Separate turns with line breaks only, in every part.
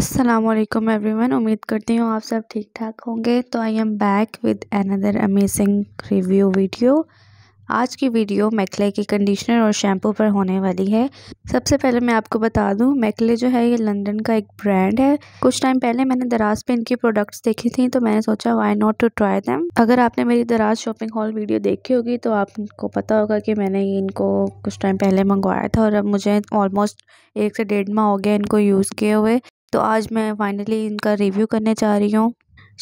Aslam everyone उम्मीद करती हूँ आप सब ठीक ठाक होंगे तो I am back with another amazing review video आज की वीडियो मैकले के कंडीशनर और शैम्पू पर होने वाली है सबसे पहले मैं आपको बता दूं मैकले जो है ये लंदन का एक ब्रांड है कुछ टाइम पहले मैंने दराज पे इनकी प्रोडक्ट्स देखी थी तो मैंने सोचा why not to try them अगर आपने मेरी दराज शॉपिंग हॉल वीडियो देखी होगी तो आपको पता होगा कि मैंने इनको कुछ टाइम पहले मंगवाया था और अब मुझे ऑलमोस्ट एक से डेढ़ माह हो गया इनको यूज़ किए हुए तो आज मैं फ़ाइनली इनका रिव्यू करने जा रही हूँ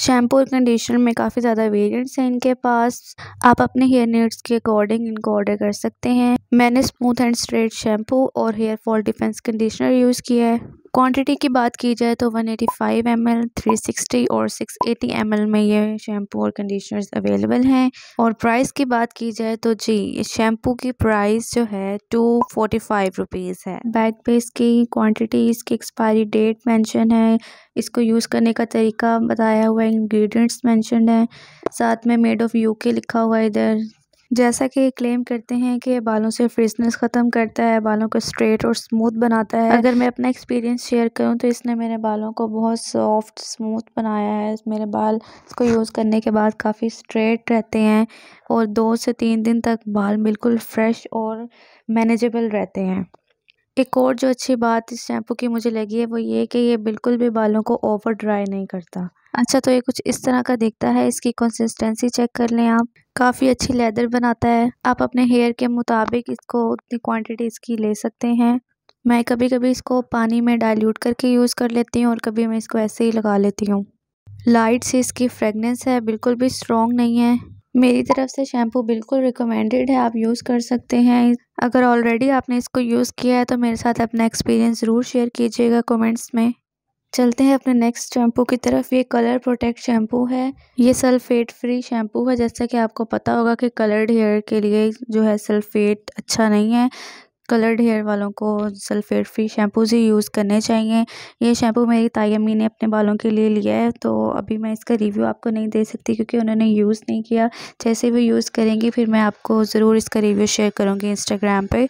शैम्पू और कंडीशनर में काफ़ी ज़्यादा वेरिएंट्स हैं इनके पास आप अपने हेयर नीड्स के अकॉर्डिंग इनको ऑर्डर कर सकते हैं मैंने स्मूथ एंड स्ट्रेट शैम्पू और hair fall defence conditioner use किया है क्वांटिटी की बात की जाए तो 185 ml, 360 और 680 ml में ये शैम्पू और कंडीशनर्स अवेलेबल हैं और प्राइस की बात की जाए तो जी शैम्पू की प्राइस जो है टू फोर्टी फाइव रुपीज़ है बैग पे इसकी क्वांटिटी इसकी एक्सपायरी डेट मेंशन है इसको यूज़ करने का तरीका बताया हुआ है इंग्रेडिएंट्स मेंशन है साथ में मेड ऑफ़ यूके लिखा हुआ है इधर जैसा कि क्लेम करते हैं कि बालों से फ्रिजनेस ख़त्म करता है बालों को स्ट्रेट और स्मूथ बनाता है अगर मैं अपना एक्सपीरियंस शेयर करूं तो इसने मेरे बालों को बहुत सॉफ्ट स्मूथ बनाया है मेरे बाल इसको यूज़ करने के बाद काफ़ी स्ट्रेट रहते हैं और दो से तीन दिन तक बाल बिल्कुल फ्रेश और मैनेजेबल रहते हैं एक और जो अच्छी बात इस शैम्पू की मुझे लगी है वो ये कि ये बिल्कुल भी बालों को ओवर ड्राई नहीं करता अच्छा तो ये कुछ इस तरह का दिखता है इसकी कंसिस्टेंसी चेक कर लें आप काफ़ी अच्छी लेदर बनाता है आप अपने हेयर के मुताबिक इसको उतनी क्वांटिटी इसकी ले सकते हैं मैं कभी कभी इसको पानी में डाइल्यूट करके यूज़ कर लेती हूँ और कभी मैं इसको ऐसे ही लगा लेती हूँ लाइट से इसकी फ्रेगनेंस है बिल्कुल भी स्ट्रॉन्ग नहीं है मेरी तरफ से शैम्पू बिल्कुल रिकमेंडेड है आप यूज़ कर सकते हैं अगर ऑलरेडी आपने इसको यूज़ किया है तो मेरे साथ अपना एक्सपीरियंस ज़रूर शेयर कीजिएगा कमेंट्स में चलते हैं अपने नेक्स्ट शैम्पू की तरफ ये कलर प्रोटेक्ट शैम्पू है ये सल्फेट फ्री शैम्पू है जैसा कि आपको पता होगा कि कलर्ड हेयर के लिए जो है सल्फेट अच्छा नहीं है कलर्ड हेयर वालों को सल्फेट फ्री शैम्पूज़ ही यूज़ करने चाहिए ये शैम्पू मेरी ताई अम्मी ने अपने बालों के लिए लिया है तो अभी मैं इसका रिव्यू आपको नहीं दे सकती क्योंकि उन्होंने यूज़ नहीं किया जैसे वो यूज़ करेंगी फिर मैं आपको ज़रूर इसका रिव्यू शेयर करूँगी इंस्टाग्राम पर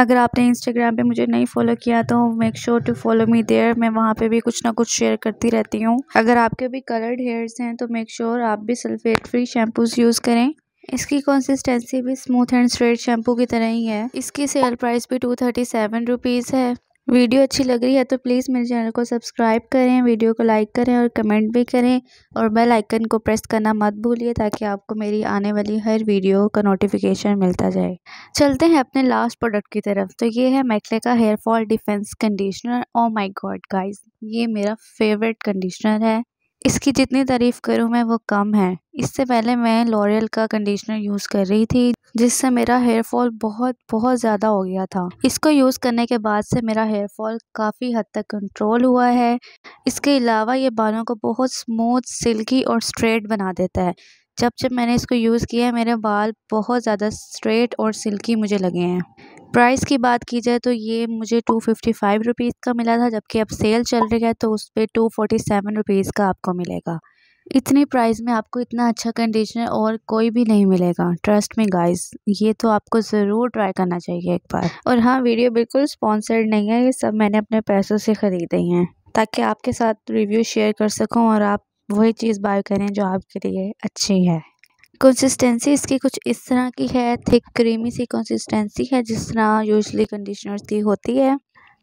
अगर आपने इंस्टाग्राम पे मुझे नहीं फॉलो किया तो make sure to follow me there मैं वहाँ पे भी कुछ ना कुछ शेयर करती रहती हूँ अगर आपके भी कलर्ड हेयर्स हैं तो मेक श्योर sure आप भी सल्फेट फ्री शैम्पूज़ यूज़ करें इसकी कंसिस्टेंसी भी स्मूथ एंड स्ट्रेट शैम्पू की तरह ही है इसकी सेल प्राइस भी टू थर्टी सेवन रुपीज़ है वीडियो अच्छी लग रही है तो प्लीज़ मेरे चैनल को सब्सक्राइब करें वीडियो को लाइक करें और कमेंट भी करें और बेल आइकन को प्रेस करना मत भूलिए ताकि आपको मेरी आने वाली हर वीडियो का नोटिफिकेशन मिलता जाए चलते हैं अपने लास्ट प्रोडक्ट की तरफ तो ये है मैकले का hair fall defence conditioner oh my god guys ये मेरा फेवरेट कंडीशनर है इसकी जितनी तारीफ़ करूँ मैं वो कम है इससे पहले मैं लॉरियल का कंडीशनर यूज़ कर रही थी जिससे मेरा हेयर फॉल बहुत बहुत ज़्यादा हो गया था इसको यूज़ करने के बाद से मेरा हेयर फॉल काफ़ी हद तक कंट्रोल हुआ है इसके अलावा ये बालों को बहुत स्मूथ सिल्की और स्ट्रेट बना देता है जब जब मैंने इसको यूज़ किया है मेरे बाल बहुत ज़्यादा स्ट्रेट और सिल्की मुझे लगे हैं प्राइस की बात की जाए तो ये मुझे टू फिफ्टी फाइव रुपीज़ का मिला था जबकि अब सेल चल रही है तो उस पर टू फोर्टी सेवन रुपीज़ का आपको मिलेगा इतने प्राइस में आपको इतना अच्छा कंडीशनर और कोई भी नहीं मिलेगा ट्रस्ट में गाइस ये तो आपको ज़रूर ट्राई करना चाहिए एक बार और हाँ वीडियो बिल्कुल स्पॉन्सर्ड नहीं है ये सब मैंने अपने पैसों से ख़रीदे हैं ताकि आपके साथ रिव्यू शेयर कर सकूँ और आप वही चीज़ बाय करें जो आपके लिए अच्छी है कंसिस्टेंसी इसकी कुछ इस तरह की है थिक क्रीमी सी कंसिस्टेंसी है जिस तरह यूजली कंडीशनर्स की होती है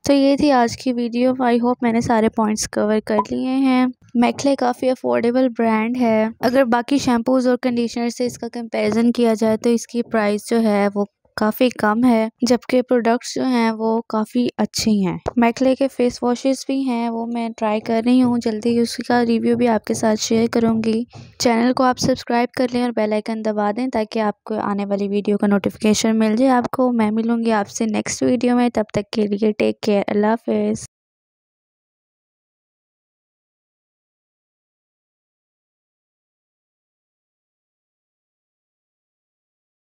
तो ये थी आज की वीडियो आई होप मैंने सारे पॉइंट्स कवर कर लिए हैं मैकले काफ़ी अफोर्डेबल ब्रांड है अगर बाकी शैम्पूज़ और कंडीशनर से इसका कंपैरिजन किया जाए तो इसकी प्राइस जो है वो काफ़ी कम है जबकि प्रोडक्ट्स जो हैं वो काफ़ी अच्छी हैं मैकले के फ़ेस वॉशेस भी हैं वो मैं ट्राई कर रही हूँ जल्दी ही उसका रिव्यू भी आपके साथ शेयर करूँगी चैनल को आप सब्सक्राइब कर लें और बेल आइकन दबा दें ताकि आपको आने वाली वीडियो का नोटिफिकेशन मिल जाए आपको मैं मिलूँगी आपसे नेक्स्ट वीडियो में तब तक के लिए टेक केयर अल्लाह हाफिज़